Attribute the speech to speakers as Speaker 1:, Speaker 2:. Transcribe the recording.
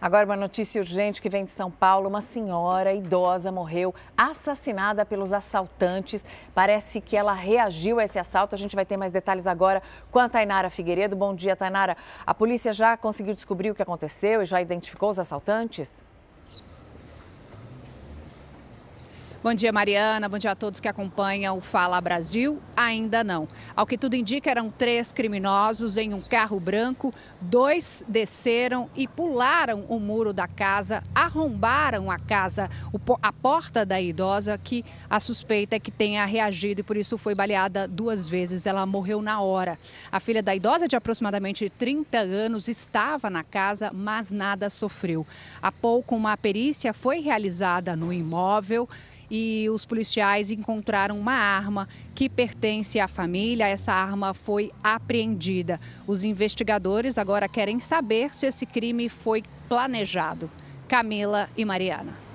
Speaker 1: Agora, uma notícia urgente que vem de São Paulo. Uma senhora idosa morreu assassinada pelos assaltantes. Parece que ela reagiu a esse assalto. A gente vai ter mais detalhes agora com a Tainara Figueiredo. Bom dia, Tainara. A polícia já conseguiu descobrir o que aconteceu e já identificou
Speaker 2: os assaltantes? Bom dia, Mariana. Bom dia a todos que acompanham o Fala Brasil. Ainda não. Ao que tudo indica, eram três criminosos em um carro branco. Dois desceram e pularam o muro da casa, arrombaram a casa, a porta da idosa, que a suspeita é que tenha reagido e por isso foi baleada duas vezes. Ela morreu na hora. A filha da idosa, de aproximadamente 30 anos, estava na casa, mas nada sofreu. Há pouco, uma perícia foi realizada no imóvel e os policiais encontraram uma arma que pertence à família. Essa arma foi apreendida. Os investigadores agora querem saber se esse crime foi planejado. Camila e Mariana.